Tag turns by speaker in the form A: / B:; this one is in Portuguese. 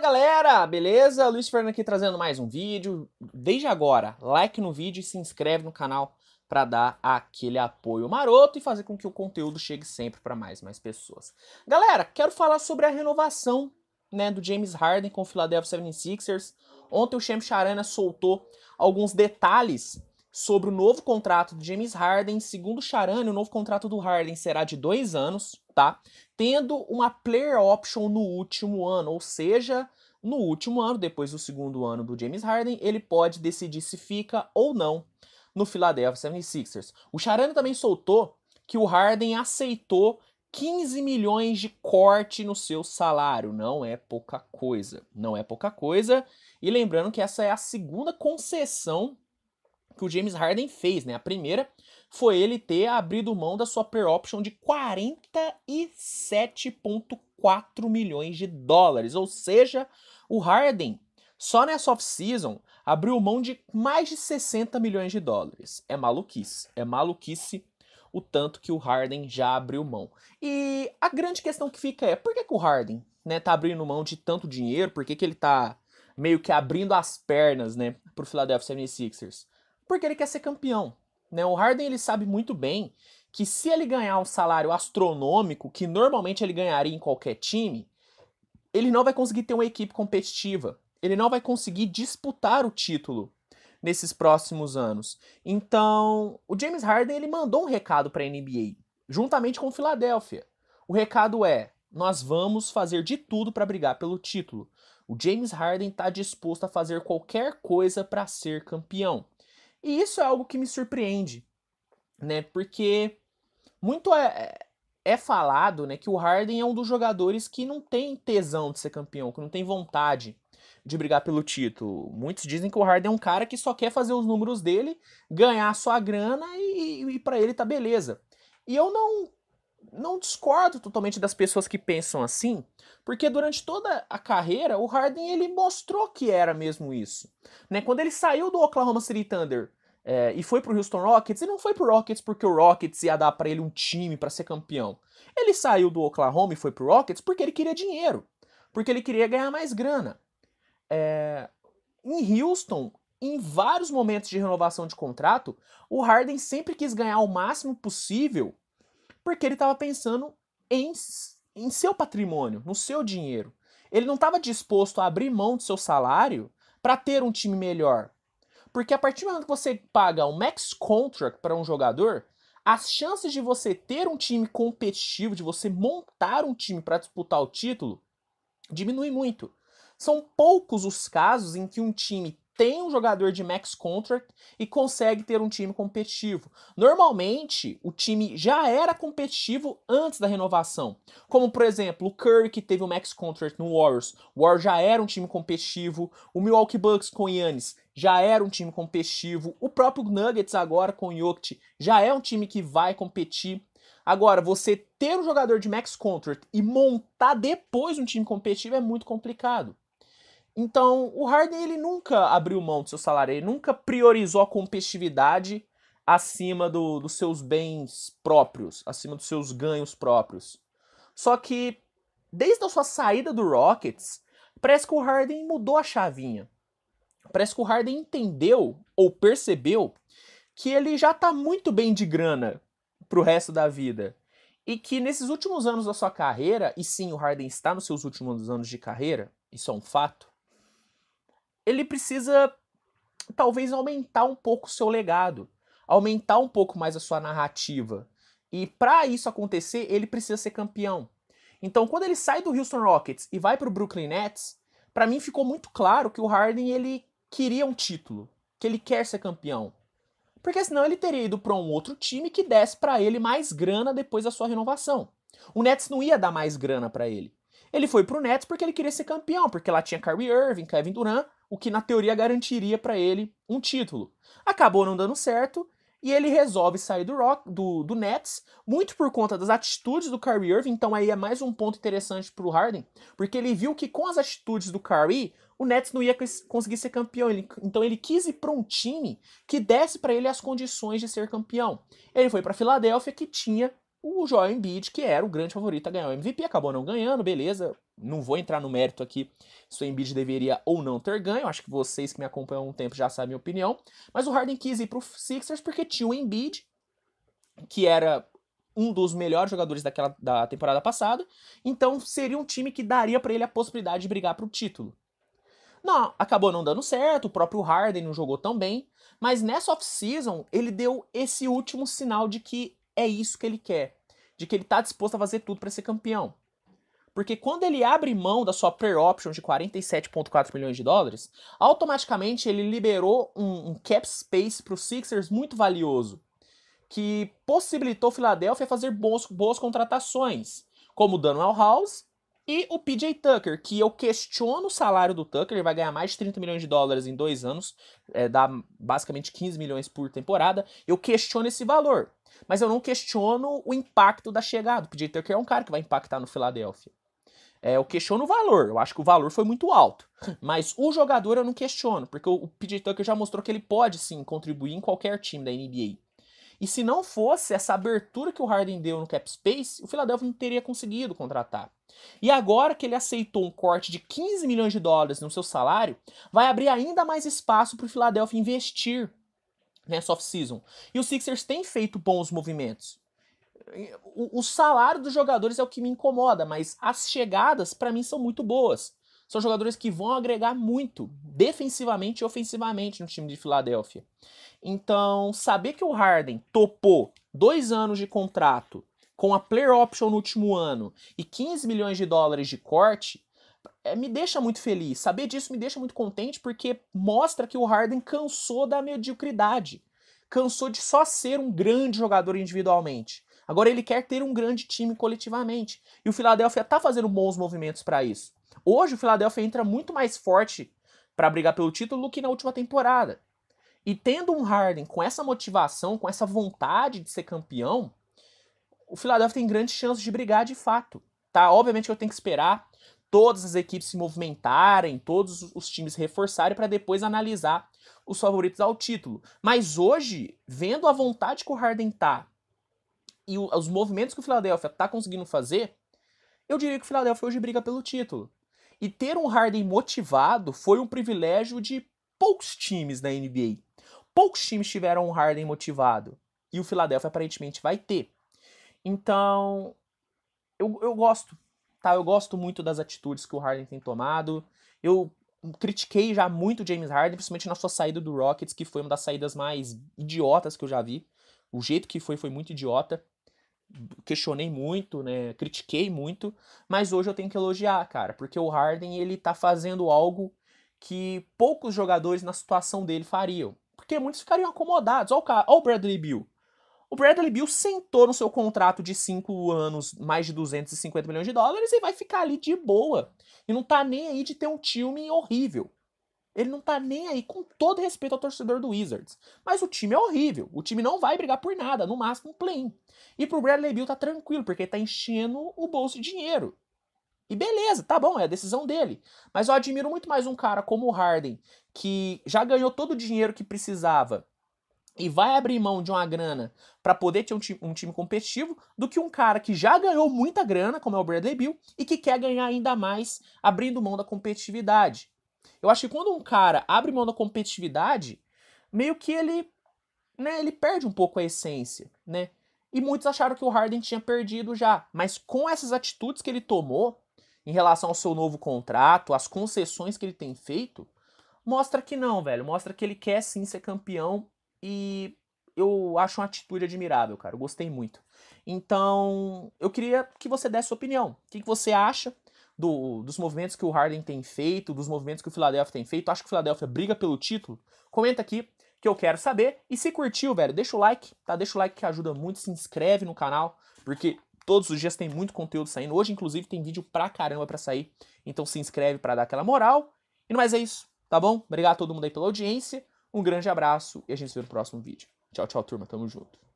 A: Fala galera, beleza? Luiz Fernando aqui trazendo mais um vídeo. Desde agora, like no vídeo e se inscreve no canal para dar aquele apoio maroto e fazer com que o conteúdo chegue sempre para mais mais pessoas. Galera, quero falar sobre a renovação né, do James Harden com o Philadelphia 76ers. Ontem o champ Charana soltou alguns detalhes sobre o novo contrato de James Harden. Segundo Charani, o novo contrato do Harden será de dois anos, tá? Tendo uma player option no último ano, ou seja, no último ano, depois do segundo ano do James Harden, ele pode decidir se fica ou não no Philadelphia 76ers. O Charani também soltou que o Harden aceitou 15 milhões de corte no seu salário. Não é pouca coisa. Não é pouca coisa. E lembrando que essa é a segunda concessão que o James Harden fez, né? A primeira foi ele ter abrido mão da sua per option de 47.4 milhões de dólares, ou seja, o Harden só nessa off-season abriu mão de mais de 60 milhões de dólares. É maluquice, é maluquice o tanto que o Harden já abriu mão. E a grande questão que fica é, por que, que o Harden, né, tá abrindo mão de tanto dinheiro? Por que, que ele tá meio que abrindo as pernas, né, pro Philadelphia 76ers? porque ele quer ser campeão. Né? O Harden ele sabe muito bem que se ele ganhar um salário astronômico, que normalmente ele ganharia em qualquer time, ele não vai conseguir ter uma equipe competitiva. Ele não vai conseguir disputar o título nesses próximos anos. Então, o James Harden ele mandou um recado para a NBA, juntamente com o Philadelphia. O recado é: nós vamos fazer de tudo para brigar pelo título. O James Harden está disposto a fazer qualquer coisa para ser campeão. E isso é algo que me surpreende, né? Porque muito é, é, é falado né, que o Harden é um dos jogadores que não tem tesão de ser campeão, que não tem vontade de brigar pelo título. Muitos dizem que o Harden é um cara que só quer fazer os números dele, ganhar sua grana e, e para ele tá beleza. E eu não não discordo totalmente das pessoas que pensam assim, porque durante toda a carreira o Harden ele mostrou que era mesmo isso. Né? Quando ele saiu do Oklahoma City Thunder é, e foi pro Houston Rockets, ele não foi pro Rockets porque o Rockets ia dar para ele um time para ser campeão. Ele saiu do Oklahoma e foi pro Rockets porque ele queria dinheiro, porque ele queria ganhar mais grana. É, em Houston, em vários momentos de renovação de contrato, o Harden sempre quis ganhar o máximo possível porque ele estava pensando em, em seu patrimônio, no seu dinheiro. Ele não estava disposto a abrir mão do seu salário para ter um time melhor. Porque a partir do momento que você paga um max contract para um jogador, as chances de você ter um time competitivo, de você montar um time para disputar o título, diminui muito. São poucos os casos em que um time tem um jogador de max contract e consegue ter um time competitivo. Normalmente, o time já era competitivo antes da renovação. Como, por exemplo, o Curry, que teve o um max contract no Warriors. O Warriors já era um time competitivo. O Milwaukee Bucks com Yannis já era um time competitivo. O próprio Nuggets agora com o Jokic já é um time que vai competir. Agora, você ter um jogador de max contract e montar depois um time competitivo é muito complicado. Então, o Harden ele nunca abriu mão do seu salário, ele nunca priorizou a competitividade acima do, dos seus bens próprios, acima dos seus ganhos próprios. Só que desde a sua saída do Rockets, parece que o Harden mudou a chavinha. Parece que o Harden entendeu ou percebeu que ele já está muito bem de grana para o resto da vida. E que nesses últimos anos da sua carreira, e sim, o Harden está nos seus últimos anos de carreira, isso é um fato, ele precisa talvez aumentar um pouco o seu legado, aumentar um pouco mais a sua narrativa. E para isso acontecer, ele precisa ser campeão. Então, quando ele sai do Houston Rockets e vai para o Brooklyn Nets, para mim ficou muito claro que o Harden ele queria um título, que ele quer ser campeão. Porque senão ele teria ido para um outro time que desse para ele mais grana depois da sua renovação. O Nets não ia dar mais grana para ele. Ele foi pro Nets porque ele queria ser campeão, porque lá tinha Kyrie Irving, Kevin Durant, o que na teoria garantiria para ele um título. Acabou não dando certo e ele resolve sair do, rock, do, do Nets, muito por conta das atitudes do Kyrie Irving, então aí é mais um ponto interessante pro Harden, porque ele viu que com as atitudes do Kyrie, o Nets não ia conseguir ser campeão, ele, então ele quis ir para um time que desse para ele as condições de ser campeão. Ele foi para Filadélfia que tinha o Joel Embiid, que era o grande favorito a ganhar o MVP, acabou não ganhando, beleza. Não vou entrar no mérito aqui se o Embiid deveria ou não ter ganho. Acho que vocês que me acompanham há um tempo já sabem a minha opinião. Mas o Harden quis ir pro Sixers porque tinha o Embiid, que era um dos melhores jogadores daquela, da temporada passada. Então seria um time que daria para ele a possibilidade de brigar pro título. Não, acabou não dando certo, o próprio Harden não jogou tão bem, mas nessa off-season ele deu esse último sinal de que é isso que ele quer, de que ele está disposto a fazer tudo para ser campeão. Porque quando ele abre mão da sua pre option de 47,4 milhões de dólares, automaticamente ele liberou um, um cap space para os Sixers muito valioso, que possibilitou Filadélfia fazer boas contratações, como o Daniel House e o PJ Tucker, que eu questiono o salário do Tucker, ele vai ganhar mais de 30 milhões de dólares em dois anos, é, dá basicamente 15 milhões por temporada, eu questiono esse valor. Mas eu não questiono o impacto da chegada. O PJ Tucker é um cara que vai impactar no Filadélfia. É, eu questiono o valor. Eu acho que o valor foi muito alto. Mas o jogador eu não questiono, porque o PJ Tucker já mostrou que ele pode sim contribuir em qualquer time da NBA. E se não fosse essa abertura que o Harden deu no cap space, o Philadelphia não teria conseguido contratar. E agora que ele aceitou um corte de 15 milhões de dólares no seu salário, vai abrir ainda mais espaço para o Philadelphia investir nessa off-season. E o Sixers tem feito bons movimentos. O, o, salário dos jogadores é o que me incomoda, mas as chegadas, para mim, são muito boas. São jogadores que vão agregar muito, defensivamente e ofensivamente, no time de Filadélfia. Então, saber que o Harden topou dois anos de contrato com a player option no último ano e 15 milhões de dólares de corte é, me deixa muito feliz. Saber disso me deixa muito contente porque mostra que o Harden cansou da mediocridade. Cansou de só ser um grande jogador individualmente. Agora ele quer ter um grande time coletivamente. E o Philadelphia está fazendo bons movimentos para isso. Hoje o Philadelphia entra muito mais forte para brigar pelo título do que na última temporada. E tendo um Harden com essa motivação, com essa vontade de ser campeão, o Philadelphia tem grandes chances de brigar de fato. Tá, obviamente que eu tenho que esperar todas as equipes se movimentarem, todos os times reforçarem para depois analisar os favoritos ao título. Mas hoje, vendo a vontade que o Harden tá e os movimentos que o Philadelphia tá conseguindo fazer, eu diria que o Philadelphia hoje briga pelo título. E ter um Harden motivado foi um privilégio de poucos times na NBA. Poucos times tiveram um Harden motivado. E o Philadelphia aparentemente vai ter. Então, eu, eu gosto tá? Eu gosto muito das atitudes que o Harden tem tomado. Eu critiquei já muito o James Harden, principalmente na sua saída do Rockets, que foi uma das saídas mais idiotas que eu já vi. O jeito que foi foi muito idiota. Questionei muito, né? Critiquei muito, mas hoje eu tenho que elogiar, cara, porque o Harden ele tá fazendo algo que poucos jogadores na situação dele fariam. Porque muitos ficariam acomodados. Olha o, cara, olha o Bradley Bill. O Bradley Bill sentou no seu contrato de 5 anos, mais de 250 milhões de dólares, e vai ficar ali de boa. E não tá nem aí de ter um time horrível. Ele não tá nem aí, com todo respeito ao torcedor do Wizards. Mas o time é horrível. O time não vai brigar por nada, no máximo um play-in. E pro Bradley Bill tá tranquilo, porque ele tá enchendo o bolso de dinheiro. E beleza, tá bom, é a decisão dele. Mas eu admiro muito mais um cara como o Harden, que já ganhou todo o dinheiro que precisava e vai abrir mão de uma grana para poder ter um time, um time, competitivo do que um cara que já ganhou muita grana, como é o Bradley Bill, e que quer ganhar ainda mais abrindo mão da competitividade. Eu acho que quando um cara abre mão da competitividade, meio que ele, né, ele perde um pouco a essência, né? E muitos acharam que o Harden tinha perdido já, mas com essas atitudes que ele tomou em relação ao seu novo contrato, as concessões que ele tem feito, mostra que não, velho, mostra que ele quer sim ser campeão e eu acho uma atitude admirável, cara. Eu gostei muito. Então, eu queria que você desse sua opinião. O que, que você acha do, dos movimentos que o Harden tem feito, dos movimentos que o Philadelphia tem feito? Acho que o Philadelphia briga pelo título? Comenta aqui que eu quero saber. E se curtiu, velho, deixa o like, tá? Deixa o like que ajuda muito, se inscreve no canal, porque todos os dias tem muito conteúdo saindo. Hoje, inclusive, tem vídeo pra caramba pra sair. Então se inscreve para dar aquela moral. E mais é isso, tá bom? Obrigado a todo mundo aí pela audiência. Um grande abraço e a gente se vê no próximo vídeo. Tchau, tchau, turma. Tamo junto.